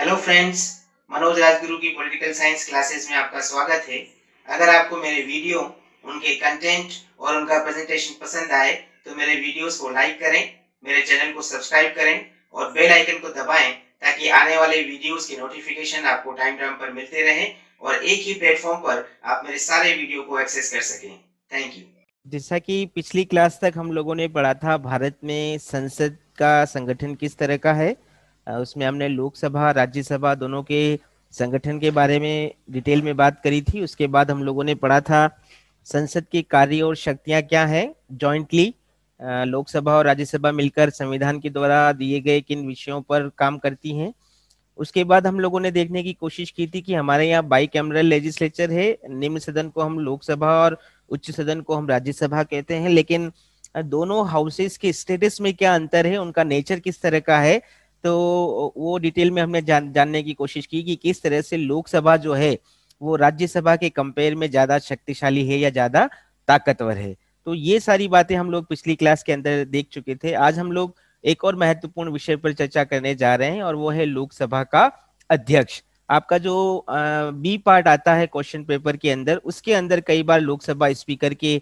hello friends Manoj Rajguru की political science classes में आपका स्वागत है अगर आपको मेरे वीडियो उनके कंटेंट और उनका प्रेजेंटेशन पसंद आए तो मेरे वीडियोस को लाइक करें मेरे चैनल को सब्सक्राइब करें और बेल आइकन को दबाएं ताकि आने वाले वीडियोस की नोटिफिकेशन आपको टाइम टाइम पर मिलते रहे और एक ही प्लेटफॉर्म पर आप मेरे सारे वीडियो को एक्सेस कर सकें थैंक यू जैसा कि पिछली क्लास तक हम लोगों ने पढ़ा था भारत में संसद का संगठन किस तरह का है उसमें हमने लोकसभा राज्यसभा दोनों के संगठन के बारे में डिटेल में बात करी थी उसके बाद हम लोगों ने पढ़ा था संसद के कार्य और शक्तियां क्या हैं जॉइंटली लोकसभा और राज्यसभा मिलकर संविधान के द्वारा दिए गए किन विषयों पर काम करती हैं उसके बाद हम लोगों ने देखने की कोशिश की थी कि हमारे यहाँ बाई कैमरल लेजिस्लेचर है निम्न सदन को हम लोकसभा और उच्च सदन को हम राज्यसभा कहते हैं लेकिन दोनों हाउसेस के स्टेटस में क्या अंतर है उनका नेचर किस तरह का है तो वो डिटेल में हमने जान, जानने की कोशिश की कि किस तरह से लोकसभा जो है वो राज्यसभा के कंपेयर में ज्यादा शक्तिशाली है या ज्यादा ताकतवर है तो ये सारी बातें हम लोग पिछली क्लास के अंदर देख चुके थे आज हम लोग एक और महत्वपूर्ण विषय पर चर्चा करने जा रहे हैं और वो है लोकसभा का अध्यक्ष आपका जो बी पार्ट आता है क्वेश्चन पेपर के अंदर उसके अंदर कई बार लोकसभा स्पीकर के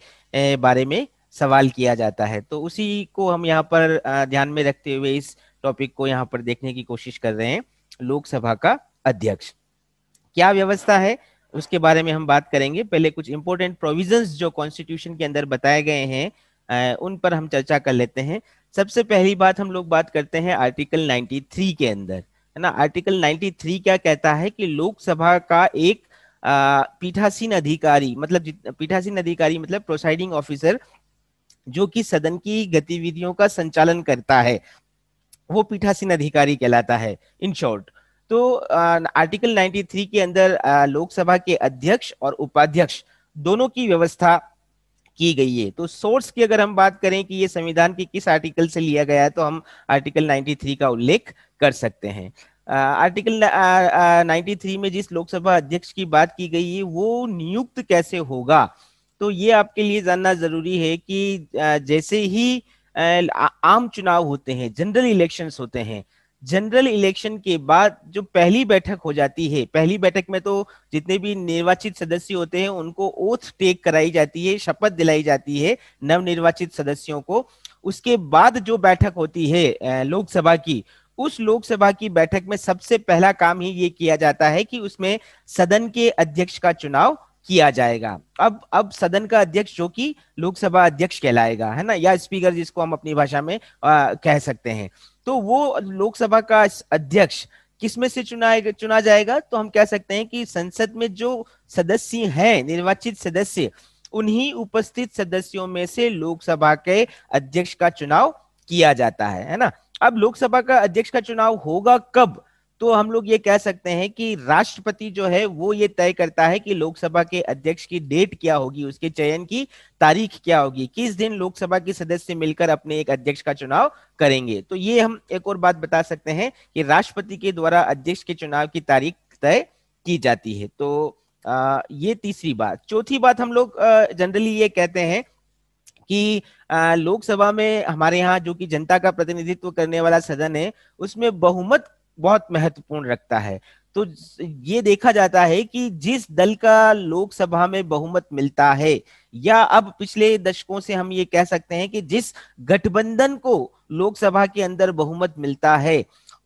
बारे में सवाल किया जाता है तो उसी को हम यहाँ पर ध्यान में रखते हुए इस टॉपिक को यहाँ पर देखने की कोशिश कर रहे हैं लोकसभा का अध्यक्ष क्या व्यवस्था है उसके बारे में हम बात करेंगे पहले कुछ इंपोर्टेंट प्रोविजंस जो कॉन्स्टिट्यूशन के अंदर बताए गए हैं उन पर हम चर्चा कर लेते हैं सबसे पहली बात हम लोग बात करते हैं आर्टिकल 93 के अंदर है ना आर्टिकल 93 क्या कहता है कि लोकसभा का एक पीठासीन अधिकारी मतलब पीठासीन अधिकारी मतलब प्रोसाइडिंग ऑफिसर जो कि सदन की गतिविधियों का संचालन करता है वो पीठासीन अधिकारी कहलाता है इन शॉर्ट तो आर्टिकल 93 के अंदर लोकसभा के अध्यक्ष और उपाध्यक्ष दोनों की व्यवस्था की गई है तो सोर्स की अगर हम बात करें कि ये संविधान के किस आर्टिकल से लिया गया है तो हम आर्टिकल 93 का उल्लेख कर सकते हैं आर्टिकल नाइन्टी थ्री में जिस लोकसभा अध्यक्ष की बात की गई है वो नियुक्त कैसे होगा तो ये आपके लिए जानना जरूरी है कि जैसे ही आम चुनाव होते हैं जनरल इलेक्शंस होते हैं जनरल इलेक्शन के बाद जो पहली बैठक हो जाती है पहली बैठक में तो जितने भी निर्वाचित सदस्य होते हैं उनको ओथ टेक कराई जाती है शपथ दिलाई जाती है नव निर्वाचित सदस्यों को उसके बाद जो बैठक होती है लोकसभा की उस लोकसभा की बैठक में सबसे पहला काम ही ये किया जाता है कि उसमें सदन के अध्यक्ष का चुनाव किया जाएगा अब अब सदन का अध्यक्ष जो कि लोकसभा अध्यक्ष कहलाएगा है ना या स्पीकर जिसको हम अपनी भाषा में आ, कह सकते हैं तो वो लोकसभा का अध्यक्ष किसमें से चुनाएगा चुना जाएगा तो हम कह सकते हैं कि संसद में जो सदस्य हैं निर्वाचित सदस्य उन्हीं उपस्थित सदस्यों में से लोकसभा के अध्यक्ष का चुनाव किया जाता है है ना अब लोकसभा का अध्यक्ष का चुनाव होगा कब तो हम लोग ये कह सकते हैं कि राष्ट्रपति जो है वो ये तय करता है कि लोकसभा के अध्यक्ष की डेट क्या होगी उसके चयन की तारीख क्या होगी किस दिन लोकसभा के सदस्य मिलकर अपने एक अध्यक्ष का चुनाव करेंगे तो ये हम एक और बात बता सकते हैं कि राष्ट्रपति के द्वारा अध्यक्ष के चुनाव की तारीख तय की जाती है तो आ, ये तीसरी बात चौथी बात हम लोग जनरली ये कहते हैं कि लोकसभा में हमारे यहाँ जो कि जनता का प्रतिनिधित्व करने वाला सदन है उसमें बहुमत बहुत महत्वपूर्ण रखता है तो ये देखा जाता है कि जिस दल का लोकसभा में बहुमत मिलता है या अब पिछले दशकों से हम ये कह सकते हैं कि जिस गठबंधन को लोकसभा के अंदर बहुमत मिलता है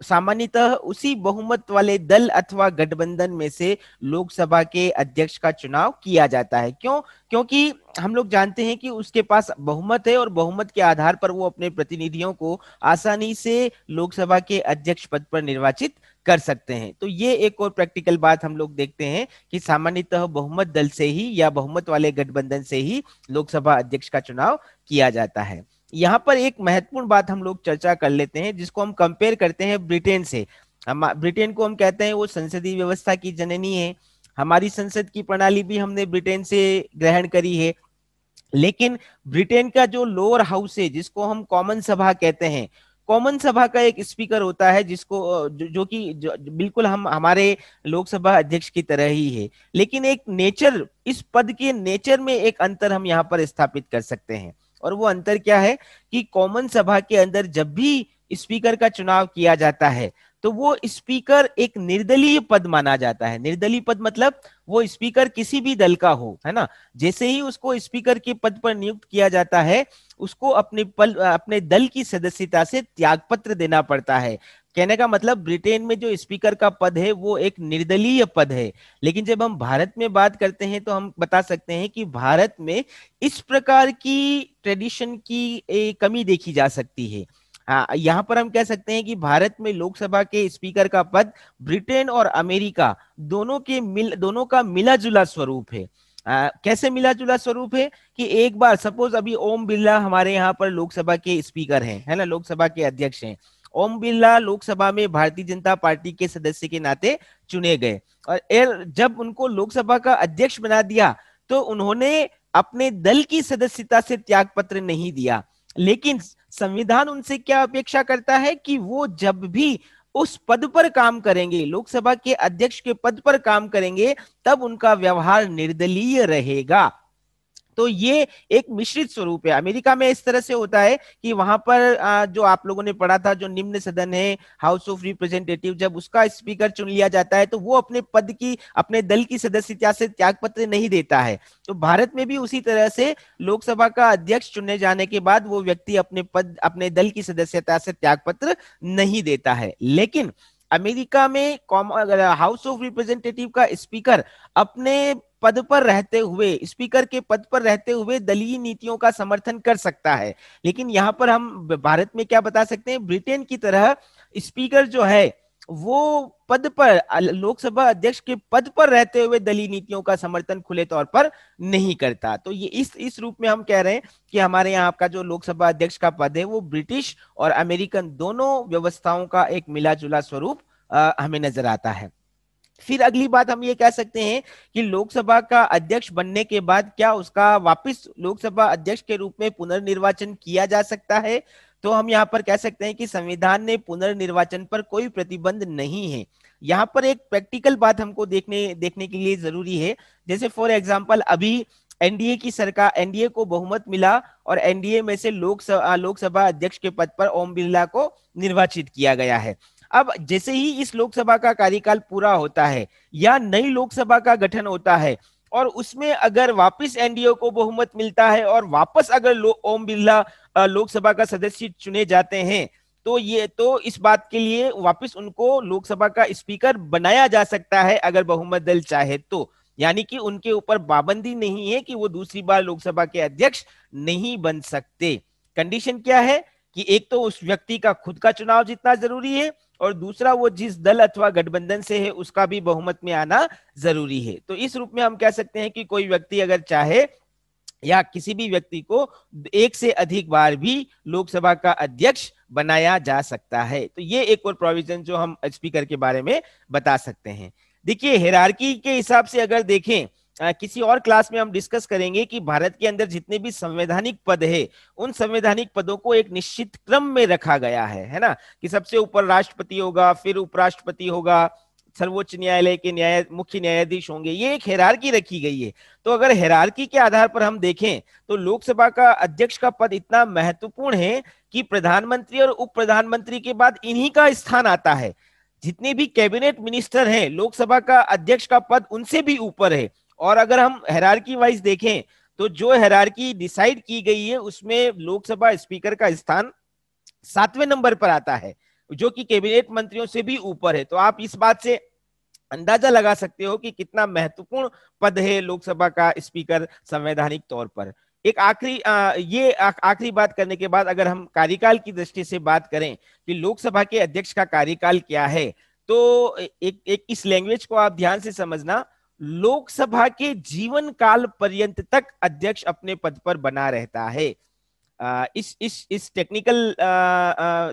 सामान्यतः उसी बहुमत वाले दल अथवा गठबंधन में से लोकसभा के अध्यक्ष का चुनाव किया जाता है क्यों क्योंकि हम लोग जानते हैं कि उसके पास बहुमत है और बहुमत के आधार पर वो अपने प्रतिनिधियों को आसानी से लोकसभा के अध्यक्ष पद पर निर्वाचित कर सकते हैं तो ये एक और प्रैक्टिकल बात हम लोग देखते हैं कि सामान्यतः बहुमत दल से ही या बहुमत वाले गठबंधन से ही लोकसभा अध्यक्ष का चुनाव किया जाता है यहाँ पर एक महत्वपूर्ण बात हम लोग चर्चा कर लेते हैं जिसको हम कंपेयर करते हैं ब्रिटेन से हम ब्रिटेन को हम कहते हैं वो संसदीय व्यवस्था की जननी है हमारी संसद की प्रणाली भी हमने ब्रिटेन से ग्रहण करी है लेकिन ब्रिटेन का जो लोअर हाउस है जिसको हम कॉमन सभा कहते हैं कॉमन सभा का एक स्पीकर होता है जिसको जो, जो कि बिल्कुल हम हमारे लोकसभा अध्यक्ष की तरह ही है लेकिन एक नेचर इस पद के नेचर में एक अंतर हम यहाँ पर स्थापित कर सकते हैं और वो अंतर क्या है कि कॉमन सभा के अंदर जब भी स्पीकर का चुनाव किया जाता है तो वो स्पीकर एक निर्दलीय पद माना जाता है निर्दलीय पद मतलब वो स्पीकर किसी भी दल का हो है ना जैसे ही उसको स्पीकर के पद पर नियुक्त किया जाता है उसको अपने पल अपने दल की सदस्यता से त्यागपत्र देना पड़ता है कहने का मतलब ब्रिटेन में जो स्पीकर का पद है वो एक निर्दलीय पद है लेकिन जब हम भारत में बात करते हैं तो हम बता सकते हैं कि भारत में इस प्रकार की ट्रेडिशन की कमी देखी जा सकती है यहाँ पर हम कह सकते हैं कि भारत में लोकसभा के स्पीकर का पद ब्रिटेन और अमेरिका दोनों के मिल दोनों का मिला जुला स्वरूप है आ, कैसे मिला जुला स्वरूप है कि एक बार सपोज अभी ओम बिरला हमारे यहाँ पर लोकसभा के स्पीकर हैं है ना लोकसभा के अध्यक्ष हैं ओम बिरला लोकसभा में भारतीय जनता पार्टी के सदस्य के नाते चुने गए और जब उनको लोकसभा का अध्यक्ष बना दिया तो उन्होंने अपने दल की सदस्यता से त्याग पत्र नहीं दिया लेकिन संविधान उनसे क्या अपेक्षा करता है कि वो जब भी उस पद पर काम करेंगे लोकसभा के अध्यक्ष के पद पर काम करेंगे तब उनका व्यवहार निर्दलीय रहेगा तो ये एक मिश्रित स्वरूप है अमेरिका में इस तरह से होता है कि वहां पर जो आप लोगों ने पढ़ा था जो निम्न सदन है हाउस ऑफ रिप्रेजेंटेटिव जब उसका स्पीकर चुन लिया जाता है तो वो अपने पद की अपने दल की सदस्यता से त्याग पत्र नहीं देता है तो भारत में भी उसी तरह से लोकसभा का अध्यक्ष चुने जाने के बाद वो व्यक्ति अपने पद अपने दल की सदस्यता से त्याग पत्र नहीं देता है लेकिन अमेरिका में हाउस ऑफ रिप्रेजेंटेटिव का स्पीकर अपने पद पर रहते हुए स्पीकर के पद पर रहते हुए दलीय नीतियों का समर्थन कर सकता है लेकिन यहाँ पर हम भारत में क्या बता सकते हैं ब्रिटेन की तरह स्पीकर जो है वो पद पर लोकसभा अध्यक्ष के पद पर रहते हुए दलीय नीतियों का समर्थन खुले तौर पर नहीं करता तो ये इस इस रूप में हम कह रहे हैं कि हमारे यहाँ का जो लोकसभा अध्यक्ष का पद है वो ब्रिटिश और अमेरिकन दोनों व्यवस्थाओं का एक मिला जुला स्वरूप हमें नजर आता है फिर अगली बात हम ये कह सकते हैं कि लोकसभा का अध्यक्ष बनने के बाद क्या उसका वापस लोकसभा अध्यक्ष के रूप में पुनर्निर्वाचन किया जा सकता है तो हम यहाँ पर कह सकते हैं कि संविधान ने पुनर्निर्वाचन पर कोई प्रतिबंध नहीं है यहाँ पर एक प्रैक्टिकल बात हमको देखने देखने के लिए जरूरी है जैसे फॉर एग्जाम्पल अभी एनडीए की सरकार एनडीए को बहुमत मिला और एनडीए में से लोकसभा लोकसभा अध्यक्ष के पद पर ओम बिरला को निर्वाचित किया गया है अब जैसे ही इस लोकसभा का कार्यकाल पूरा होता है या नई लोकसभा का गठन होता है और उसमें अगर वापस एनडीओ को बहुमत मिलता है और वापस अगर लो, ओम बिरला लोकसभा का सदस्य चुने जाते हैं तो ये तो इस बात के लिए वापस उनको लोकसभा का स्पीकर बनाया जा सकता है अगर बहुमत दल चाहे तो यानी कि उनके ऊपर पाबंदी नहीं है कि वो दूसरी बार लोकसभा के अध्यक्ष नहीं बन सकते कंडीशन क्या है कि एक तो उस व्यक्ति का खुद का चुनाव जीतना जरूरी है और दूसरा वो जिस दल अथवा गठबंधन से है उसका भी बहुमत में आना जरूरी है तो इस रूप में हम कह सकते हैं कि कोई व्यक्ति अगर चाहे या किसी भी व्यक्ति को एक से अधिक बार भी लोकसभा का अध्यक्ष बनाया जा सकता है तो ये एक और प्रोविजन जो हम स्पीकर के बारे में बता सकते हैं देखिए हेरारकी के हिसाब से अगर देखें किसी और क्लास में हम डिस्कस करेंगे कि भारत के अंदर जितने भी संवैधानिक पद है उन संवैधानिक पदों को एक निश्चित क्रम में रखा गया है है ना कि सबसे ऊपर राष्ट्रपति होगा फिर उपराष्ट्रपति होगा सर्वोच्च न्यायालय के न्याय मुख्य न्यायाधीश होंगे ये एक हेरारकी रखी गई है तो अगर हेरारकी के आधार पर हम देखें तो लोकसभा का अध्यक्ष का पद इतना महत्वपूर्ण है कि प्रधानमंत्री और उप प्रधानमंत्री के बाद इन्हीं का स्थान आता है जितने भी कैबिनेट मिनिस्टर हैं लोकसभा का अध्यक्ष का पद उनसे भी ऊपर है और अगर हम हैरारकी वाइज देखें तो जो हैरारकी डिसाइड की गई है उसमें लोकसभा स्पीकर का स्थान सातवें नंबर पर आता है जो कि कैबिनेट मंत्रियों से भी ऊपर है तो आप इस बात से अंदाजा लगा सकते हो कि कितना महत्वपूर्ण पद है लोकसभा का स्पीकर संवैधानिक तौर पर एक आखिरी ये आखिरी बात करने के बाद अगर हम कार्यकाल की दृष्टि से बात करें कि लोकसभा के अध्यक्ष का कार्यकाल क्या है तो एक, एक इस लैंग्वेज को आप ध्यान से समझना लोकसभा के जीवन काल पर्यंत तक अध्यक्ष अपने पद पर बना रहता है इस इस इस टेक्निकल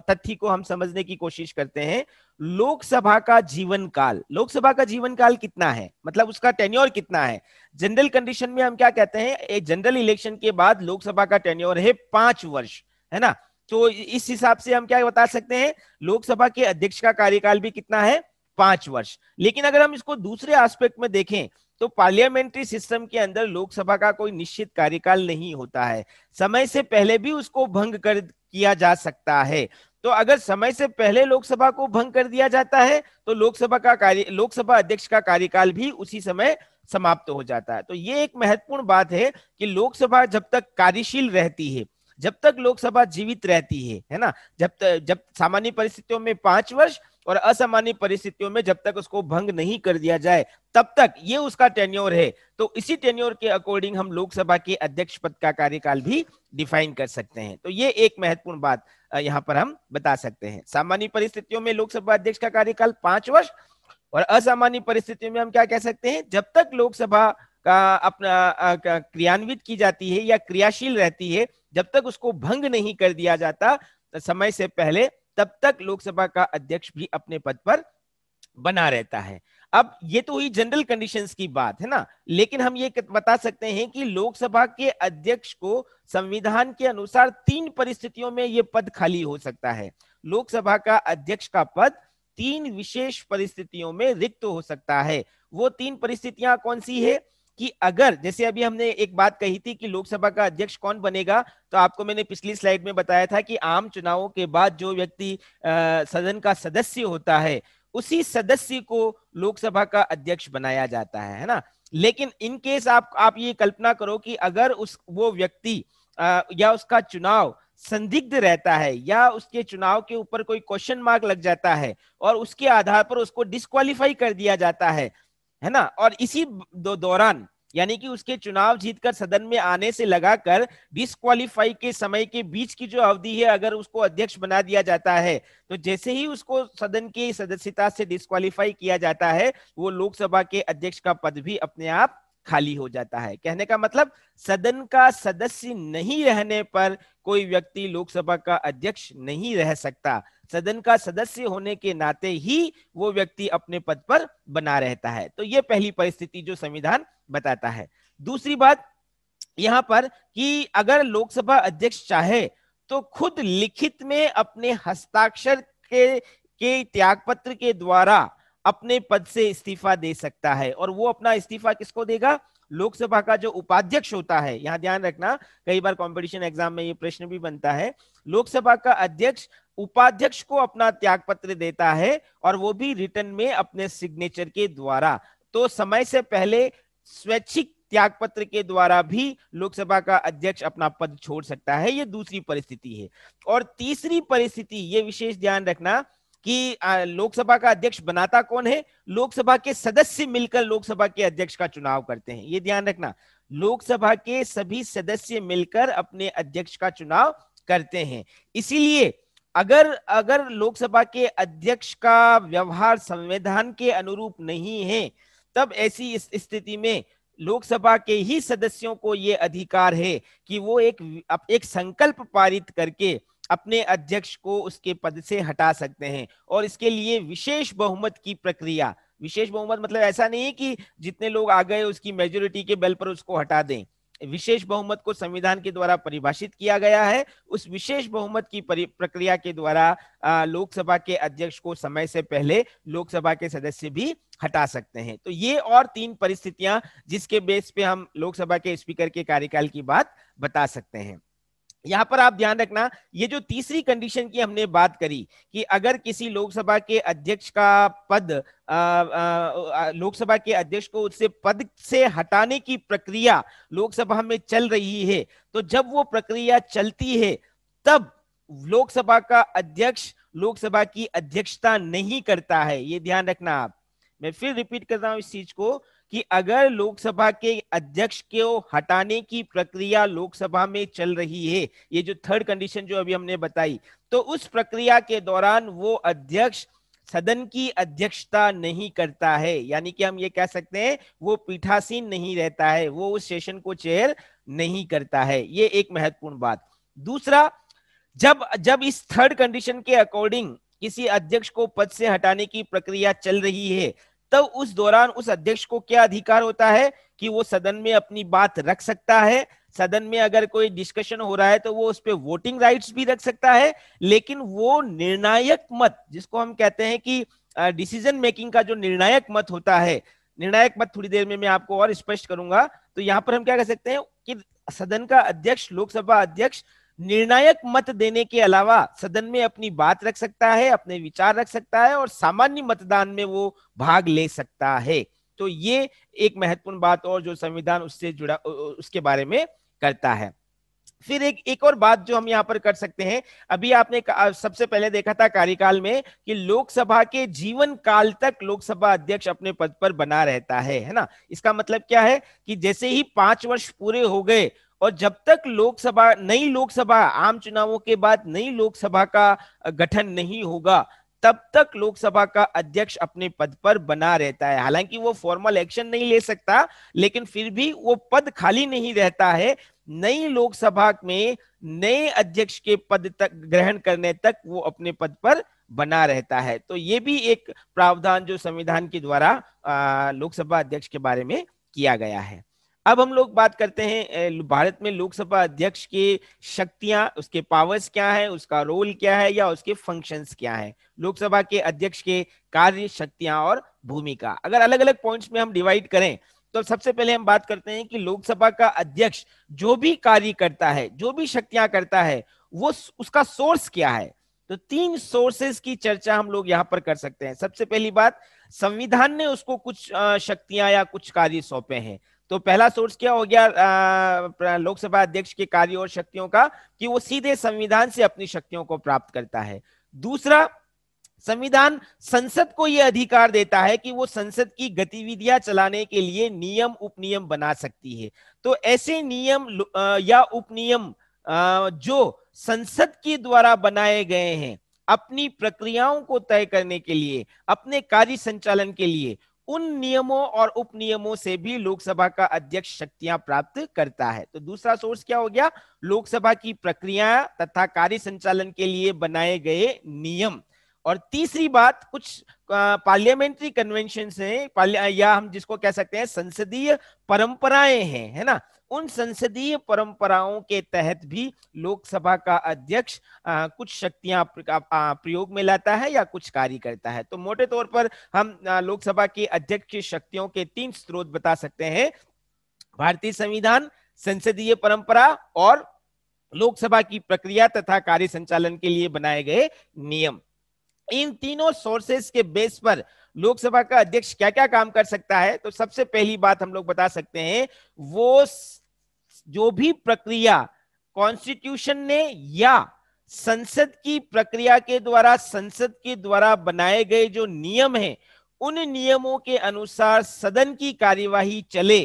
तथ्य को हम समझने की कोशिश करते हैं लोकसभा का जीवन काल लोकसभा का जीवन काल कितना है मतलब उसका टेन्योर कितना है जनरल कंडीशन में हम क्या कहते हैं जनरल इलेक्शन के बाद लोकसभा का टेन्योर है पांच वर्ष है ना तो इस हिसाब से हम क्या बता सकते हैं लोकसभा के अध्यक्ष का कार्यकाल भी कितना है पांच वर्ष लेकिन अगर हम इसको दूसरे एस्पेक्ट में देखें तो पार्लियामेंट्री सिस्टम के अंदर लोकसभा का कोई निश्चित कार्यकाल नहीं होता है समय से पहले भी उसको भंग कर किया जा सकता है तो अगर समय से पहले लोकसभा को भंग कर दिया जाता है तो लोकसभा का कार्य लोकसभा अध्यक्ष का कार्यकाल भी उसी समय समाप्त हो जाता है तो ये एक महत्वपूर्ण बात है कि लोकसभा जब तक कार्यशील रहती है जब तक लोकसभा जीवित रहती है है ना जब तक जब सामान्य परिस्थितियों में पांच वर्ष और असामान्य परिस्थितियों में जब तक उसको भंग नहीं कर दिया जाए तब तक ये उसका टेन्योर है तो इसी टेन्योर के अकॉर्डिंग हम लोकसभा के अध्यक्ष पद का कार्यकाल भी डिफाइन कर सकते हैं तो ये एक महत्वपूर्ण बात यहाँ पर हम बता सकते हैं सामान्य परिस्थितियों में लोकसभा अध्यक्ष का कार्यकाल पांच वर्ष और असामान्य परिस्थितियों में हम क्या कह सकते हैं जब तक लोकसभा का अपना क्रियान्वित की जाती है या क्रियाशील रहती है जब तक उसको भंग नहीं कर दिया जाता समय से पहले तब तक लोकसभा का अध्यक्ष भी अपने पद पर बना रहता है अब ये तो हुई जनरल कंडीशंस की बात है ना लेकिन हम ये बता सकते हैं कि लोकसभा के अध्यक्ष को संविधान के अनुसार तीन परिस्थितियों में ये पद खाली हो सकता है लोकसभा का अध्यक्ष का पद तीन विशेष परिस्थितियों में रिक्त हो सकता है वो तीन परिस्थितियां कौन सी है कि अगर जैसे अभी हमने एक बात कही थी कि लोकसभा का अध्यक्ष कौन बनेगा तो आपको मैंने पिछली स्लाइड में बताया था कि आम चुनावों के बाद जो व्यक्ति सदन का सदस्य होता है उसी सदस्य को लोकसभा का अध्यक्ष बनाया जाता है है ना लेकिन इन केस आप आप ये कल्पना करो कि अगर उस वो व्यक्ति या उसका चुनाव संदिग्ध रहता है या उसके चुनाव के ऊपर कोई क्वेश्चन मार्क लग जाता है और उसके आधार पर उसको डिस्कालीफाई कर दिया जाता है है ना और इसी दो, दौरान यानी कि उसके चुनाव जीतकर सदन में आने से लगाकर डिस्कालीफाई के समय के बीच की जो अवधि है अगर उसको अध्यक्ष बना दिया जाता है तो जैसे ही उसको सदन की सदस्यता से डिस्कालीफाई किया जाता है वो लोकसभा के अध्यक्ष का पद भी अपने आप खाली हो जाता है कहने का मतलब सदन का सदस्य नहीं रहने पर कोई व्यक्ति लोकसभा का अध्यक्ष नहीं रह सकता सदन का सदस्य होने के नाते ही वो व्यक्ति अपने पद पर बना रहता है तो ये पहली परिस्थिति जो संविधान बताता है दूसरी बात यहाँ पर कि अगर लोकसभा अध्यक्ष चाहे तो खुद लिखित में अपने हस्ताक्षर के के त्याग पत्र के द्वारा अपने पद से इस्तीफा दे सकता है और वो अपना इस्तीफा किसको देगा लोकसभा का जो उपाध्यक्ष होता है यहाँ ध्यान रखना कई बार कंपटीशन एग्जाम में ये प्रश्न भी बनता है लोकसभा का अध्यक्ष उपाध्यक्ष को अपना त्याग पत्र देता है और वो भी रिटर्न में अपने सिग्नेचर के द्वारा तो समय से पहले स्वैच्छिक त्याग पत्र के द्वारा भी लोकसभा का अध्यक्ष अपना पद छोड़ सकता है ये दूसरी परिस्थिति है और तीसरी परिस्थिति ये विशेष ध्यान रखना कि लोकसभा का अध्यक्ष बनाता कौन है लोकसभा के सदस्य मिलकर लोकसभा के अध्यक्ष का चुनाव करते हैं ये ध्यान रखना लोकसभा के सभी सदस्य मिलकर अपने अध्यक्ष का चुनाव करते हैं इसीलिए अगर अगर लोकसभा के अध्यक्ष का व्यवहार संविधान के अनुरूप नहीं है तब ऐसी स्थिति में लोकसभा के ही सदस्यों को ये अधिकार है कि वो एक एक संकल्प पारित करके अपने अध्यक्ष को उसके पद से हटा सकते हैं और इसके लिए विशेष बहुमत की प्रक्रिया विशेष बहुमत मतलब ऐसा नहीं है कि जितने लोग आ गए उसकी मेजोरिटी के बल पर उसको हटा दें विशेष बहुमत को संविधान के द्वारा परिभाषित किया गया है उस विशेष बहुमत की प्रक्रिया के द्वारा लोकसभा के अध्यक्ष को समय से पहले लोकसभा के सदस्य भी हटा सकते हैं तो ये और तीन परिस्थितियां जिसके बेस पे हम लोकसभा के स्पीकर के कार्यकाल की बात बता सकते हैं यहाँ पर आप ध्यान रखना ये जो तीसरी कंडीशन की हमने बात करी कि अगर किसी लोकसभा के अध्यक्ष का पद लोकसभा के अध्यक्ष को उससे पद से हटाने की प्रक्रिया लोकसभा में चल रही है तो जब वो प्रक्रिया चलती है तब लोकसभा का अध्यक्ष लोकसभा की अध्यक्षता नहीं करता है ये ध्यान रखना आप मैं फिर रिपीट कर रहा हूं इस चीज को कि अगर लोकसभा के अध्यक्ष को हटाने की प्रक्रिया लोकसभा में चल रही है ये जो थर्ड कंडीशन जो अभी हमने बताई तो उस प्रक्रिया के दौरान वो अध्यक्ष सदन की अध्यक्षता नहीं करता है यानी कि हम ये कह सकते हैं वो पीठासीन नहीं रहता है वो उस सेशन को चेयर नहीं करता है ये एक महत्वपूर्ण बात दूसरा जब जब इस थर्ड कंडीशन के अकॉर्डिंग किसी अध्यक्ष को पद से हटाने की प्रक्रिया चल रही है तब उस दौरान उस अध्यक्ष को क्या अधिकार होता है कि वो सदन में अपनी बात रख सकता है सदन में अगर कोई डिस्कशन हो रहा है तो वो उस पर वोटिंग राइट्स भी रख सकता है लेकिन वो निर्णायक मत जिसको हम कहते हैं कि डिसीजन मेकिंग का जो निर्णायक मत होता है निर्णायक मत थोड़ी देर में मैं आपको और स्पष्ट करूंगा तो यहाँ पर हम क्या कह सकते हैं कि सदन का अध्यक्ष लोकसभा अध्यक्ष निर्णायक मत देने के अलावा सदन में अपनी बात रख सकता है अपने विचार रख सकता है और सामान्य मतदान में वो भाग ले सकता है तो ये एक महत्वपूर्ण बात और जो संविधान उससे जुड़ा उसके बारे में करता है फिर एक एक और बात जो हम यहाँ पर कर सकते हैं अभी आपने सबसे पहले देखा था कार्यकाल में कि लोकसभा के जीवन काल तक लोकसभा अध्यक्ष अपने पद पर बना रहता है है ना इसका मतलब क्या है कि जैसे ही पांच वर्ष पूरे हो गए और जब तक लोकसभा नई लोकसभा आम चुनावों के बाद नई लोकसभा का गठन नहीं होगा तब तक लोकसभा का अध्यक्ष अपने पद पर बना रहता है हालांकि वो फॉर्मल एक्शन नहीं ले सकता लेकिन फिर भी वो पद खाली नहीं रहता है नई लोकसभा में नए अध्यक्ष के पद तक ग्रहण करने तक वो अपने पद पर बना रहता है तो ये भी एक प्रावधान जो संविधान के द्वारा लोकसभा अध्यक्ष के बारे में किया गया है अब हम लोग बात करते हैं भारत में लोकसभा अध्यक्ष की शक्तियां उसके पावर्स क्या है उसका रोल क्या है या उसके फंक्शंस क्या है लोकसभा के अध्यक्ष के कार्य शक्तियां और भूमिका अगर अलग अलग पॉइंट्स में हम डिवाइड करें तो सबसे पहले हम बात करते हैं कि लोकसभा का अध्यक्ष जो भी कार्य करता है जो भी शक्तियां करता है वो उसका सोर्स क्या है तो तीन सोर्सेस की चर्चा हम लोग यहाँ पर कर सकते हैं सबसे पहली बात संविधान ने उसको कुछ शक्तियां या कुछ कार्य सौंपे हैं तो पहला सोर्स क्या हो गया लोकसभा अध्यक्ष के कार्य और शक्तियों का कि वो सीधे संविधान से अपनी शक्तियों को प्राप्त करता है दूसरा संविधान संसद को यह अधिकार देता है कि वो संसद की गतिविधियां चलाने के लिए नियम उपनियम बना सकती है तो ऐसे नियम या उपनियम जो संसद के द्वारा बनाए गए हैं अपनी प्रक्रियाओं को तय करने के लिए अपने कार्य संचालन के लिए उन नियमों और उपनियमों से भी लोकसभा का अध्यक्ष शक्तियां प्राप्त करता है तो दूसरा सोर्स क्या हो गया लोकसभा की प्रक्रिया तथा कार्य संचालन के लिए बनाए गए नियम और तीसरी बात कुछ पार्लियामेंट्री कन्वेंशन है या हम जिसको कह सकते हैं संसदीय परंपराएं हैं है ना उन संसदीय परंपराओं के तहत भी लोकसभा का अध्यक्ष आ, कुछ शक्तियां प्रयोग में लाता है या कुछ कार्य करता है तो मोटे तौर पर हम लोकसभा के अध्यक्ष की शक्तियों के तीन स्रोत बता सकते हैं भारतीय संविधान संसदीय परंपरा और लोकसभा की प्रक्रिया तथा कार्य संचालन के लिए बनाए गए नियम इन तीनों सोर्सेस के बेस पर लोकसभा का अध्यक्ष क्या क्या काम कर सकता है तो सबसे पहली बात हम लोग बता सकते हैं वो जो भी प्रक्रिया कॉन्स्टिट्यूशन ने या संसद की प्रक्रिया के द्वारा संसद के द्वारा बनाए गए जो नियम हैं उन नियमों के अनुसार सदन की कार्यवाही चले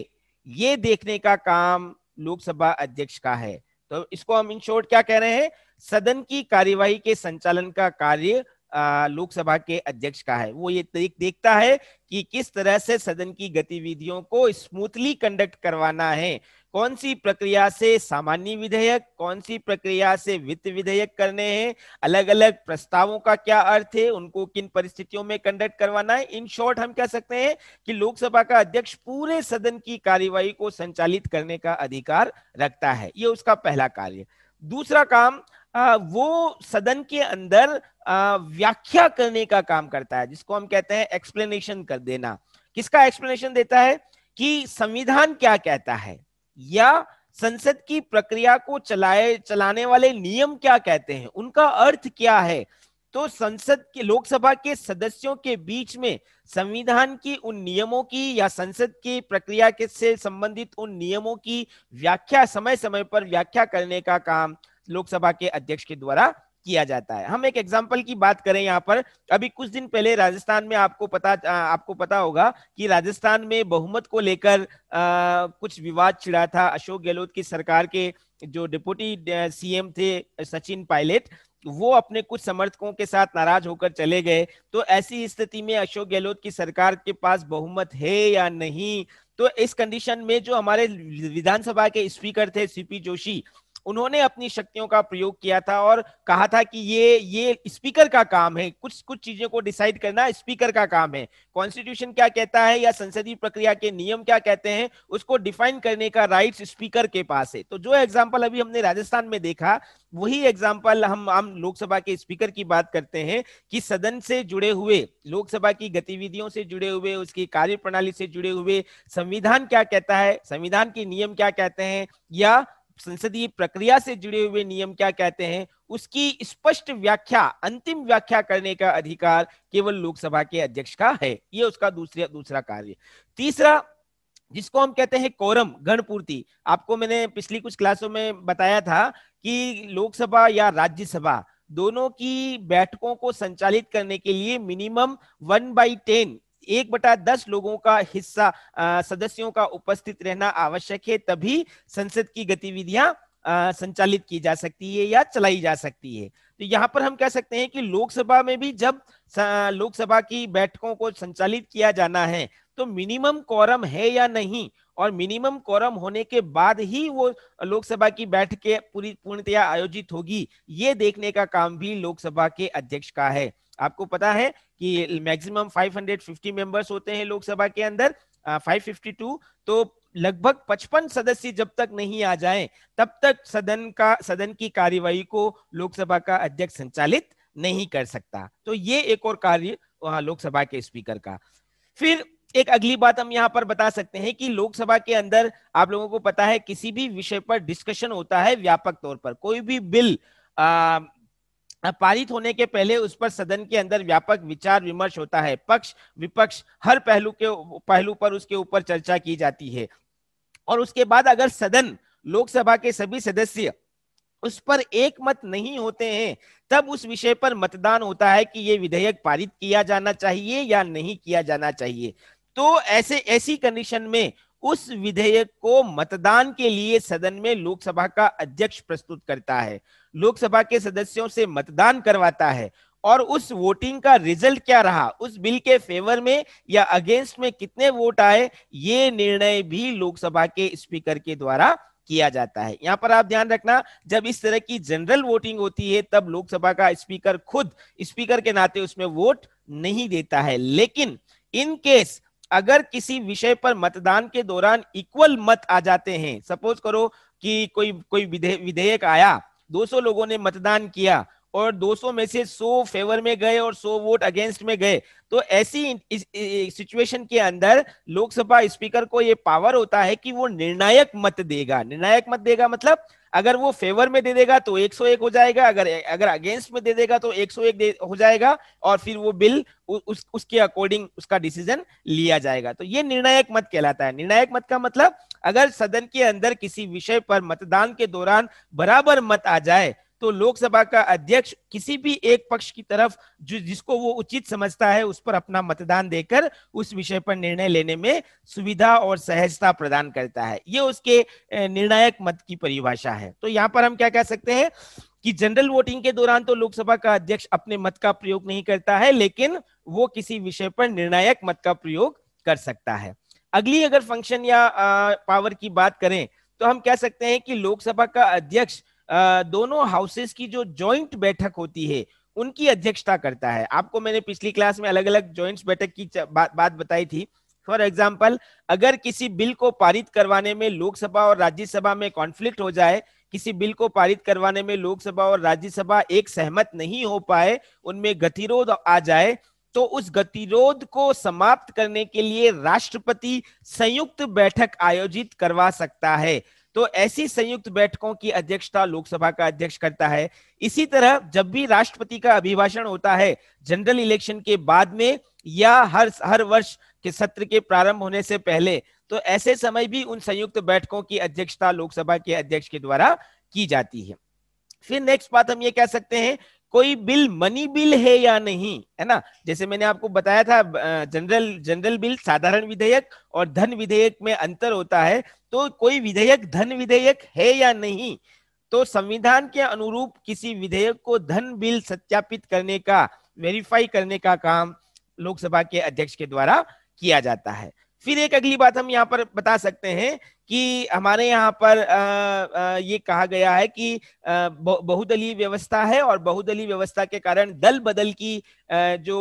ये देखने का काम लोकसभा अध्यक्ष का है तो इसको हम इन शॉर्ट क्या कह रहे हैं सदन की कार्यवाही के संचालन का कार्य लोकसभा के अध्यक्ष का है वो ये तरीक देखता है कि किस तरह से सदन की गतिविधियों को स्मूथली कंडक्ट करवाना है कौन सी प्रक्रिया से सामान्य विधेयक कौन सी प्रक्रिया से वित्त विधेयक करने हैं अलग अलग प्रस्तावों का क्या अर्थ है उनको किन परिस्थितियों में कंडक्ट करवाना है इन शॉर्ट हम कह सकते हैं कि लोकसभा का अध्यक्ष पूरे सदन की कार्यवाही को संचालित करने का अधिकार रखता है ये उसका पहला कार्य दूसरा काम वो सदन के अंदर व्याख्या करने का काम करता है जिसको हम कहते हैं एक्सप्लेनेशन कर देना किसका एक्सप्लेनेशन देता है कि संविधान क्या कहता है या संसद की प्रक्रिया को चलाए चलाने वाले नियम क्या कहते हैं उनका अर्थ क्या है तो संसद के लोकसभा के सदस्यों के बीच में संविधान की उन नियमों की या संसद की प्रक्रिया के से संबंधित उन नियमों की व्याख्या समय समय पर व्याख्या करने का काम लोकसभा के अध्यक्ष के द्वारा किया जाता है हम एक एग्जाम्पल की बात करें यहाँ पर अभी कुछ दिन पहले राजस्थान में आपको पता आपको पता होगा कि राजस्थान में बहुमत को लेकर कुछ विवाद छिड़ा था अशोक गहलोत की सरकार के जो डिप्यूटी सीएम थे सचिन पायलट वो अपने कुछ समर्थकों के साथ नाराज होकर चले गए तो ऐसी स्थिति में अशोक गहलोत की सरकार के पास बहुमत है या नहीं तो इस कंडीशन में जो हमारे विधानसभा के स्पीकर थे सीपी जोशी उन्होंने अपनी शक्तियों का प्रयोग किया था और कहा था कि ये ये स्पीकर का काम है कुछ कुछ चीजों को डिसाइड करना स्पीकर का काम है कॉन्स्टिट्यूशन क्या कहता है या संसदीय प्रक्रिया के नियम क्या कहते हैं उसको डिफाइन करने का राइट स्पीकर के पास है तो जो एग्जाम्पल अभी हमने राजस्थान में देखा वही एग्जाम्पल हम हम लोकसभा के स्पीकर की बात करते हैं कि सदन से जुड़े हुए लोकसभा की गतिविधियों से जुड़े हुए उसकी कार्य प्रणाली से जुड़े हुए संविधान क्या कहता है संविधान के नियम क्या कहते हैं या संसदीय प्रक्रिया से जुड़े हुए नियम क्या कहते हैं उसकी स्पष्ट व्याख्या अंतिम व्याख्या करने का अधिकार केवल लोकसभा के अध्यक्ष का है ये उसका दूसरा दूसरा कार्य तीसरा जिसको हम कहते हैं कोरम गणपूर्ति आपको मैंने पिछली कुछ क्लासों में बताया था कि लोकसभा या राज्यसभा दोनों की बैठकों को संचालित करने के लिए मिनिमम वन बाई टेन एक बटा दस लोगों का हिस्सा सदस्यों का उपस्थित रहना आवश्यक है तभी संसद की गतिविधियां संचालित की जा सकती है या चलाई जा सकती है तो यहाँ पर हम कह सकते हैं कि लोकसभा में भी जब लोकसभा की बैठकों को संचालित किया जाना है तो मिनिमम कोरम है या नहीं और मिनिमम कोरम होने के बाद ही वो लोकसभा की बैठकें पूरी पूर्णतया आयोजित होगी ये देखने का काम भी लोकसभा के अध्यक्ष का है आपको पता है कि मैक्सिमम 550 मेंबर्स होते हैं लोकसभा के अंदर आ, 552 तो लगभग 55 सदस्य जब तक नहीं आ जाएं तब तक सदन का सदन की कार्यवाही को लोकसभा का अध्यक्ष संचालित नहीं कर सकता तो ये एक और कार्य लोकसभा के स्पीकर का फिर एक अगली बात हम यहाँ पर बता सकते हैं कि लोकसभा के अंदर आप लोगों को पता है किसी भी विषय पर डिस्कशन होता है व्यापक तौर पर कोई भी बिल पारित होने के पहले उस पर सदन के अंदर व्यापक विचार विमर्श होता है पक्ष विपक्ष हर पहलू के पहलू पर उसके ऊपर चर्चा की जाती है और उसके बाद अगर सदन लोकसभा के सभी सदस्य उस पर एक मत नहीं होते हैं तब उस विषय पर मतदान होता है कि ये विधेयक पारित किया जाना चाहिए या नहीं किया जाना चाहिए तो ऐसे ऐसी कंडीशन में उस विधेयक को मतदान के लिए सदन में लोकसभा का अध्यक्ष प्रस्तुत करता है लोकसभा के सदस्यों से मतदान करवाता है और उस वोटिंग का रिजल्ट क्या रहा उस बिल के फेवर में या अगेंस्ट में कितने वोट आए ये निर्णय भी लोकसभा के स्पीकर के द्वारा किया जाता है यहाँ पर आप ध्यान रखना जब इस तरह की जनरल वोटिंग होती है तब लोकसभा का स्पीकर खुद स्पीकर के नाते उसमें वोट नहीं देता है लेकिन इन केस अगर किसी विषय पर मतदान के दौरान इक्वल मत आ जाते हैं सपोज करो कि कोई कोई विधेयक आया 200 लोगों ने मतदान किया और 200 में से 100 फेवर में गए और 100 वोट अगेंस्ट में गए तो ऐसी सिचुएशन के अंदर लोकसभा स्पीकर को ये पावर होता है कि वो निर्णायक मत देगा निर्णायक मत देगा मतलब अगर वो फेवर में दे देगा तो 101 हो जाएगा अगर अगर अगेंस्ट में दे देगा तो 101 दे, हो जाएगा और फिर वो बिल उस उसके अकॉर्डिंग उसका डिसीजन लिया जाएगा तो ये निर्णायक मत कहलाता है निर्णायक मत का मतलब अगर सदन के अंदर किसी विषय पर मतदान के दौरान बराबर मत आ जाए तो लोकसभा का अध्यक्ष किसी भी एक पक्ष की तरफ जो जिसको वो उचित समझता है उस पर अपना मतदान देकर उस विषय पर निर्णय लेने में सुविधा और सहजता प्रदान करता है ये उसके निर्णायक मत की परिभाषा है तो यहाँ पर हम क्या कह सकते हैं कि जनरल वोटिंग के दौरान तो लोकसभा का अध्यक्ष अपने मत का प्रयोग नहीं करता है लेकिन वो किसी विषय पर निर्णायक मत का प्रयोग कर सकता है अगली अगर फंक्शन या आ, पावर की बात करें तो हम कह सकते हैं कि लोकसभा का अध्यक्ष दोनों हाउसेस की जो ज्वाइंट बैठक होती है उनकी अध्यक्षता करता है आपको मैंने पिछली क्लास में अलग अलग ज्वाइंट बैठक की बा, बात बताई थी फॉर एग्जाम्पल अगर किसी बिल को पारित करवाने में लोकसभा और राज्यसभा में कॉन्फ्लिक्ट हो जाए किसी बिल को पारित करवाने में लोकसभा और राज्यसभा एक सहमत नहीं हो पाए उनमें गतिरोध आ जाए तो उस गतिरोध को समाप्त करने के लिए राष्ट्रपति संयुक्त बैठक आयोजित करवा सकता है तो ऐसी संयुक्त बैठकों की अध्यक्षता लोकसभा का अध्यक्ष करता है इसी तरह जब भी राष्ट्रपति का अभिभाषण होता है जनरल इलेक्शन के बाद में या हर हर वर्ष के सत्र के प्रारंभ होने से पहले तो ऐसे समय भी उन संयुक्त बैठकों की अध्यक्षता लोकसभा के अध्यक्ष के द्वारा की जाती है फिर नेक्स्ट बात हम ये कह सकते हैं कोई बिल मनी बिल है या नहीं है ना जैसे मैंने आपको बताया था जनरल जनरल बिल साधारण विधेयक और धन विधेयक में अंतर होता है तो कोई विधेयक धन विधेयक है या नहीं तो संविधान के अनुरूप किसी विधेयक को धन बिल सत्यापित करने का वेरीफाई करने का काम लोकसभा के अध्यक्ष के द्वारा किया जाता है फिर एक अगली बात हम यहाँ पर बता सकते हैं कि हमारे यहाँ पर ये कहा गया है कि बहुदलीय व्यवस्था है और बहुदलीय व्यवस्था के कारण दल बदल की जो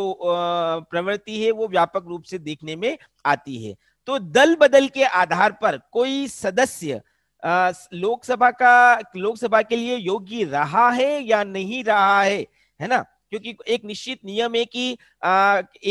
प्रवृत्ति है वो व्यापक रूप से देखने में आती है तो दल बदल के आधार पर कोई सदस्य लोकसभा का लोकसभा के लिए योग्य रहा है या नहीं रहा है है ना क्योंकि एक निश्चित नियम है कि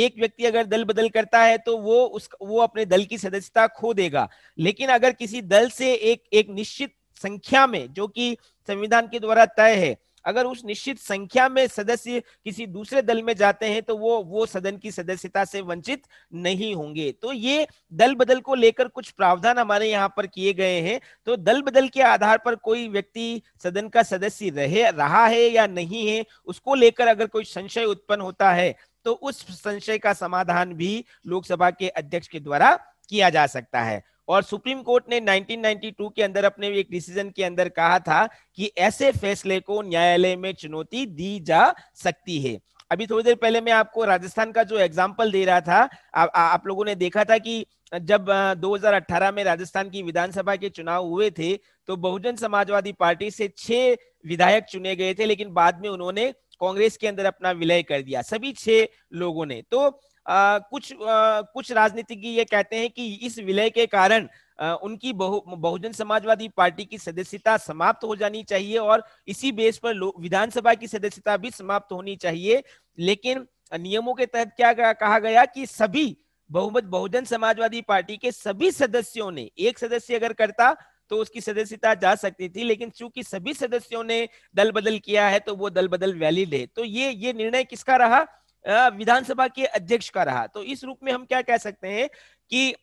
एक व्यक्ति अगर दल बदल करता है तो वो उस वो अपने दल की सदस्यता खो देगा लेकिन अगर किसी दल से एक एक निश्चित संख्या में जो कि संविधान के द्वारा तय है अगर उस निश्चित संख्या में सदस्य किसी दूसरे दल में जाते हैं तो वो वो सदन की सदस्यता से वंचित नहीं होंगे तो ये दल बदल को लेकर कुछ प्रावधान हमारे यहाँ पर किए गए हैं तो दल बदल के आधार पर कोई व्यक्ति सदन का सदस्य रहे रहा है या नहीं है उसको लेकर अगर कोई संशय उत्पन्न होता है तो उस संशय का समाधान भी लोकसभा के अध्यक्ष के द्वारा किया जा सकता है और सुप्रीम कोर्ट ने 1992 के अंदर अपने एक डिसीजन के अंदर कहा था कि ऐसे फैसले को न्यायालय में चुनौती दी जा सकती है अभी थोड़ी देर पहले मैं आपको राजस्थान का जो एग्जाम्पल दे रहा था आ, आ, आप लोगों ने देखा था कि जब 2018 में राजस्थान की विधानसभा के चुनाव हुए थे तो बहुजन समाजवादी पार्टी से छह विधायक चुने गए थे लेकिन बाद में उन्होंने कांग्रेस के अंदर अपना विलय कर दिया सभी छह लोगों ने तो आ, कुछ आ, कुछ राजनीतिज्ञ ये कहते हैं कि इस विलय के कारण आ, उनकी बहु बहुजन समाजवादी पार्टी की सदस्यता समाप्त हो जानी चाहिए और इसी बेस पर विधानसभा की सदस्यता भी समाप्त होनी चाहिए लेकिन नियमों के तहत क्या कहा गया कि सभी बहुमत बहुजन समाजवादी पार्टी के सभी सदस्यों ने एक सदस्य अगर करता तो उसकी सदस्यता जा सकती थी लेकिन चूंकि सभी सदस्यों ने दल बदल किया है तो वो दल बदल वैलिड है तो ये ये निर्णय किसका रहा विधानसभा के अध्यक्ष का रहा तो इस रूप में हम क्या कह सकते हैं कि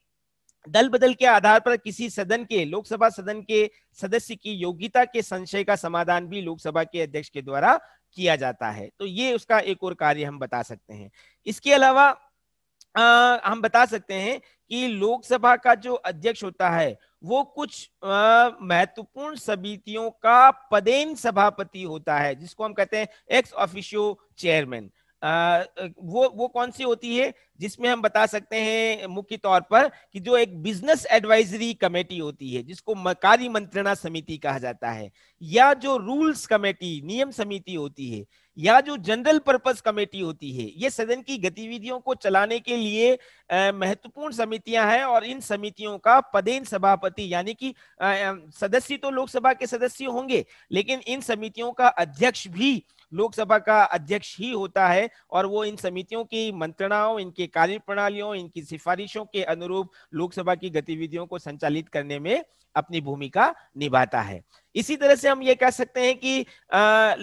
दल बदल के आधार पर किसी सदन के लोकसभा सदन के सदस्य की योग्यता के संशय का समाधान भी लोकसभा के अध्यक्ष के द्वारा किया जाता है तो ये उसका एक और कार्य हम बता सकते हैं इसके अलावा आ, हम बता सकते हैं कि लोकसभा का जो अध्यक्ष होता है वो कुछ महत्वपूर्ण समितियों का पदेन सभापति होता है जिसको हम कहते हैं एक्स ऑफिशियो चेयरमैन वो वो कौन सी होती है जिसमें हम बता सकते हैं मुख्य तौर पर कि जो एक बिजनेस एडवाइजरी कमेटी होती है जिसको कार्य मंत्रणा समिति कहा जाता है या जो रूल्स कमेटी नियम समिति होती है या जो जनरल पर्पस कमेटी होती है ये सदन की गतिविधियों को चलाने के लिए महत्वपूर्ण समितियां हैं और इन समितियों का पदेन सभापति यानी कि सदस्य तो लोकसभा के सदस्य होंगे लेकिन इन समितियों का अध्यक्ष भी लोकसभा का अध्यक्ष ही होता है और वो इन समितियों की मंत्रणाओं इनके कार्य प्रणालियों इनकी सिफारिशों के अनुरूप लोकसभा की गतिविधियों को संचालित करने में अपनी भूमिका निभाता है इसी तरह से हम ये कह सकते हैं कि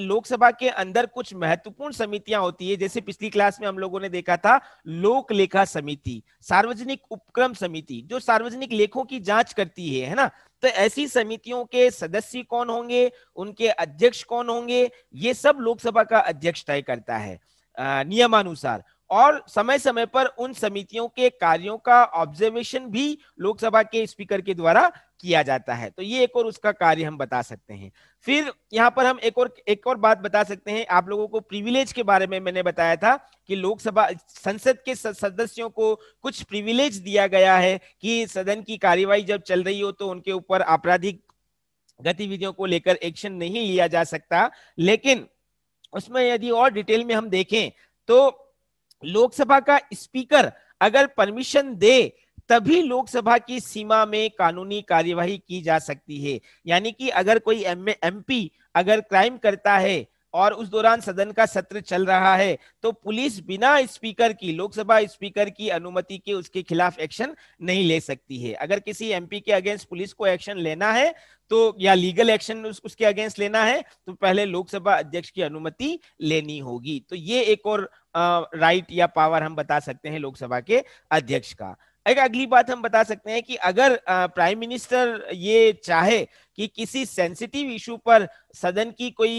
लोकसभा के अंदर कुछ महत्वपूर्ण समितियां होती है जैसे पिछली क्लास में हम लोगों ने देखा था लोक लेखा समिति सार्वजनिक उपक्रम समिति जो सार्वजनिक लेखों की जांच करती है है ना तो ऐसी समितियों के सदस्य कौन होंगे उनके अध्यक्ष कौन होंगे ये सब लोकसभा का अध्यक्ष तय करता है नियमानुसार और समय समय पर उन समितियों के कार्यों का ऑब्जर्वेशन भी लोकसभा के स्पीकर के द्वारा किया जाता है तो ये एक और उसका कार्य हम बता सकते हैं फिर यहाँ पर हम एक और एक और बात बता सकते हैं आप लोगों को प्रिविलेज के बारे में मैंने बताया था कि लोकसभा संसद के सदस्यों को कुछ प्रिविलेज दिया गया है कि सदन की कार्यवाही जब चल रही हो तो उनके ऊपर आपराधिक गतिविधियों को लेकर एक्शन नहीं लिया जा सकता लेकिन उसमें यदि और डिटेल में हम देखें तो लोकसभा का स्पीकर अगर परमिशन दे तभी लोकसभा की सीमा में कानूनी कार्यवाही की जा सकती है यानी कि अगर कोई एमपी अगर क्राइम करता है और उस दौरान सदन का सत्र चल रहा है तो पुलिस बिना स्पीकर की लोकसभा स्पीकर की अनुमति के उसके खिलाफ एक्शन नहीं ले सकती है अगर किसी एमपी के अगेंस्ट पुलिस को एक्शन लेना है तो या लीगल एक्शन उस, उसके अगेंस्ट लेना है तो पहले लोकसभा अध्यक्ष की अनुमति लेनी होगी तो ये एक और आ, राइट या पावर हम बता सकते हैं लोकसभा के अध्यक्ष का एक अगली बात हम बता सकते हैं कि अगर प्राइम मिनिस्टर ये चाहे कि किसी सेंसिटिव इशू पर सदन की कोई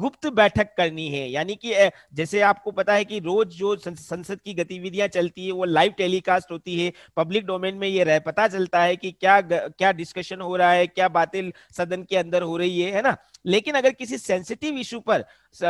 गुप्त बैठक करनी है यानी कि जैसे आपको पता है कि रोज जो संसद की गतिविधियां चलती है वो लाइव टेलीकास्ट होती है पब्लिक डोमेन में ये रह पता चलता है कि क्या क्या डिस्कशन हो रहा है क्या बातें सदन के अंदर हो रही है है ना लेकिन अगर किसी सेंसिटिव इशू पर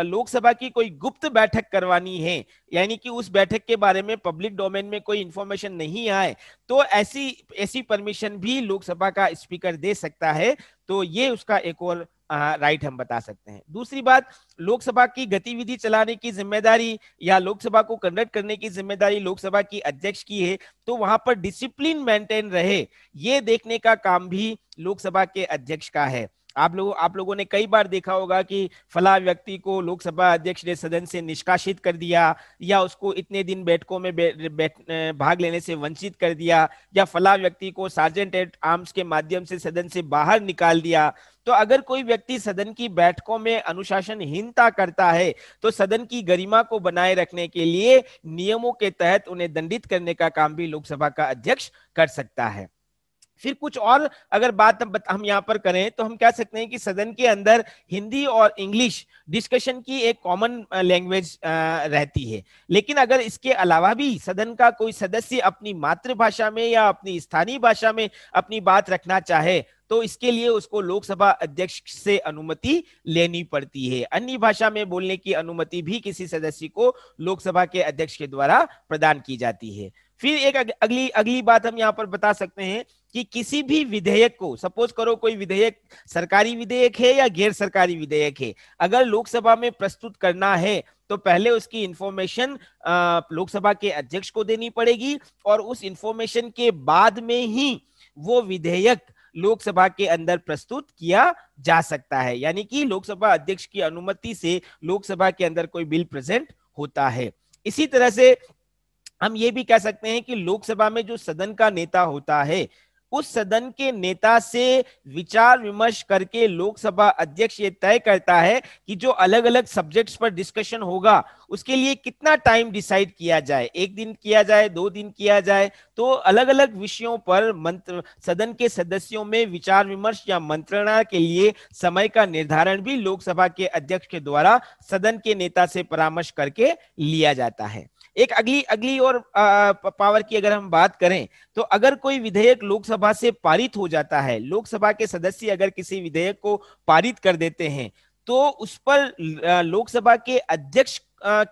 लोकसभा की कोई गुप्त बैठक करवानी है यानी कि उस बैठक के बारे में पब्लिक डोमेन में कोई इंफॉर्मेशन नहीं आए तो ऐसी ऐसी परमिशन भी लोकसभा का स्पीकर दे सकता है तो ये उसका एक और राइट हम बता सकते हैं दूसरी बात लोकसभा की गतिविधि चलाने की जिम्मेदारी या लोकसभा को कंडक्ट करने की जिम्मेदारी लोकसभा की अध्यक्ष की है तो वहां पर डिसिप्लिन मेंटेन रहे ये देखने का काम भी लोकसभा के अध्यक्ष का है आप लोग आप लोगों ने कई बार देखा होगा कि फला व्यक्ति को लोकसभा अध्यक्ष ने सदन से निष्कासित कर दिया या उसको इतने दिन बैठकों में बैठ भाग लेने से वंचित कर दिया या फला व्यक्ति को सार्जेंट एट आर्म्स के माध्यम से सदन से बाहर निकाल दिया तो अगर कोई व्यक्ति सदन की बैठकों में अनुशासनहीनता करता है तो सदन की गरिमा को बनाए रखने के लिए नियमों के तहत उन्हें दंडित करने का काम भी लोकसभा का अध्यक्ष कर सकता है फिर कुछ और अगर बात हम यहाँ पर करें तो हम कह सकते हैं कि सदन के अंदर हिंदी और इंग्लिश डिस्कशन की एक कॉमन लैंग्वेज रहती है लेकिन अगर इसके अलावा भी सदन का कोई सदस्य अपनी मातृभाषा में या अपनी स्थानीय भाषा में अपनी बात रखना चाहे तो इसके लिए उसको लोकसभा अध्यक्ष से अनुमति लेनी पड़ती है अन्य भाषा में बोलने की अनुमति भी किसी सदस्य को लोकसभा के अध्यक्ष के द्वारा प्रदान की जाती है फिर एक अगली अगली बात हम यहाँ पर बता सकते हैं कि किसी भी विधेयक को सपोज करो कोई विधेयक सरकारी विधेयक है या गैर सरकारी विधेयक है अगर लोकसभा में प्रस्तुत करना है तो पहले उसकी इंफॉर्मेशन लोकसभा के अध्यक्ष को देनी पड़ेगी और उस इंफॉर्मेशन के बाद में ही वो विधेयक लोकसभा के अंदर प्रस्तुत किया जा सकता है यानी कि लोकसभा अध्यक्ष की अनुमति से लोकसभा के अंदर कोई बिल प्रेजेंट होता है इसी तरह से हम ये भी कह सकते हैं कि लोकसभा में जो सदन का नेता होता है उस सदन के नेता से विचार विमर्श करके लोकसभा अध्यक्ष ये तय करता है कि जो अलग अलग सब्जेक्ट्स पर डिस्कशन होगा उसके लिए कितना टाइम डिसाइड किया जाए एक दिन किया जाए दो दिन किया जाए तो अलग अलग विषयों पर मंत्र सदन के सदस्यों में विचार विमर्श या मंत्रणा के लिए समय का निर्धारण भी लोकसभा के अध्यक्ष के द्वारा सदन के नेता से परामर्श करके लिया जाता है एक अगली अगली और आ, पावर की अगर हम बात करें तो अगर कोई विधेयक लोकसभा से पारित हो जाता है लोकसभा के सदस्य अगर किसी विधेयक को पारित कर देते हैं तो उस पर लोकसभा के अध्यक्ष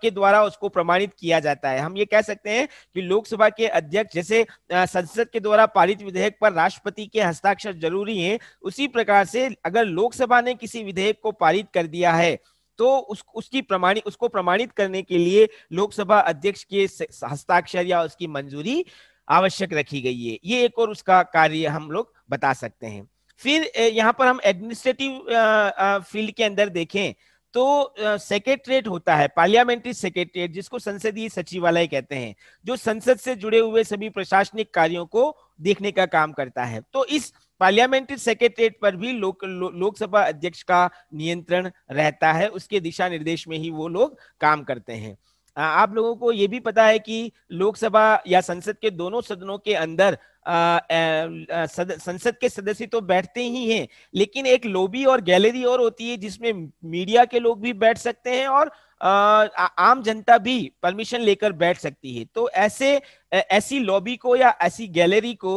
के द्वारा उसको प्रमाणित किया जाता है हम ये कह सकते हैं कि लोकसभा के अध्यक्ष जैसे संसद के द्वारा पारित विधेयक पर राष्ट्रपति के हस्ताक्षर जरूरी हैं उसी प्रकार से अगर लोकसभा ने किसी विधेयक को पारित कर दिया है तो उस उसकी प्रमाणित उसको प्रमाणित करने के लिए लोकसभा अध्यक्ष के हस्ताक्षर या उसकी मंजूरी आवश्यक रखी गई है ये एक और उसका कार्य हम लोग बता सकते हैं फिर यहाँ पर हम एडमिनिस्ट्रेटिव फील्ड के अंदर देखें तो सेक्रेटरेट होता है पार्लियामेंट्री सेक्रेटरेट जिसको संसदीय सचिवालय कहते हैं जो संसद से जुड़े हुए सभी प्रशासनिक कार्यों को देखने का काम करता है तो इस पार्लियामेंट्री सेक्रेटरीट पर भी लोक लो, लोकसभा अध्यक्ष का नियंत्रण रहता है उसके दिशा निर्देश में ही वो लोग काम करते हैं आप लोगों को ये भी पता है कि लोकसभा या संसद के दोनों सदनों के अंदर संसद के सदस्य तो बैठते ही हैं लेकिन एक लोबी और गैलरी और होती है जिसमें मीडिया के लोग भी बैठ सकते हैं और आ, आम जनता भी परमिशन लेकर बैठ सकती है तो ऐसे ऐसी लॉबी को या ऐसी गैलरी को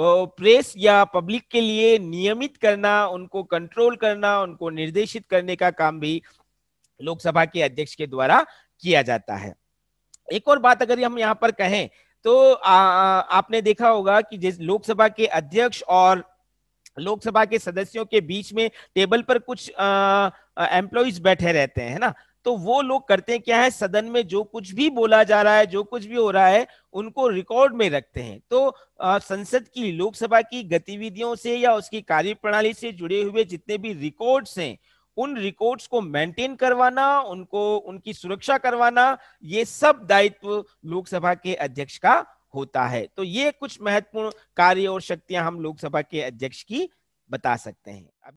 प्रेस या पब्लिक के लिए नियमित करना उनको कंट्रोल करना उनको निर्देशित करने का काम भी लोकसभा के अध्यक्ष के द्वारा किया जाता है एक और बात अगर हम यहाँ पर कहें तो आ, आपने देखा होगा कि जिस लोकसभा के अध्यक्ष और लोकसभा के सदस्यों के बीच में टेबल पर कुछ एम्प्लॉयज बैठे रहते हैं ना तो वो लोग करते हैं क्या है सदन में जो कुछ भी बोला जा रहा है जो कुछ भी हो रहा है उनको रिकॉर्ड में रखते हैं तो आ, संसद की लोकसभा की गतिविधियों से या उसकी कार्य प्रणाली से जुड़े हुए जितने भी रिकॉर्ड्स हैं उन रिकॉर्ड्स को मेंटेन करवाना उनको उनकी सुरक्षा करवाना ये सब दायित्व लोकसभा के अध्यक्ष का होता है तो ये कुछ महत्वपूर्ण कार्य और शक्तियां हम लोकसभा के अध्यक्ष की बता सकते हैं